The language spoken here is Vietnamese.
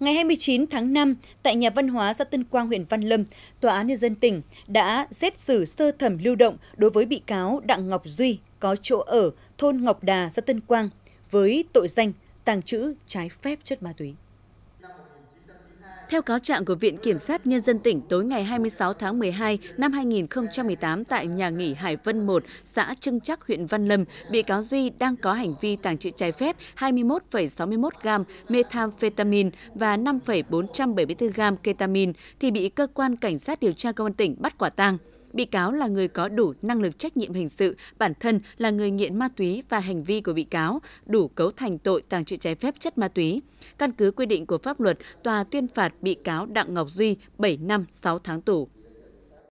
Ngày 29 tháng 5, tại nhà văn hóa xã Tân Quang, huyện Văn Lâm, Tòa án Nhân dân tỉnh đã xét xử sơ thẩm lưu động đối với bị cáo Đặng Ngọc Duy có chỗ ở thôn Ngọc Đà, xã Tân Quang với tội danh tàng trữ trái phép chất ma túy. Theo cáo trạng của Viện Kiểm sát Nhân dân tỉnh tối ngày 26 tháng 12 năm 2018 tại nhà nghỉ Hải Vân 1, xã Trưng Chắc, huyện Văn Lâm, bị cáo Duy đang có hành vi tàng trữ trái phép 21,61 gam methamphetamine và 5,474 gam ketamine thì bị cơ quan cảnh sát điều tra công an tỉnh bắt quả tang. Bị cáo là người có đủ năng lực trách nhiệm hình sự, bản thân là người nghiện ma túy và hành vi của bị cáo đủ cấu thành tội tàng trữ trái phép chất ma túy. Căn cứ quy định của pháp luật, tòa tuyên phạt bị cáo Đặng Ngọc Duy 7 năm 6 tháng tù.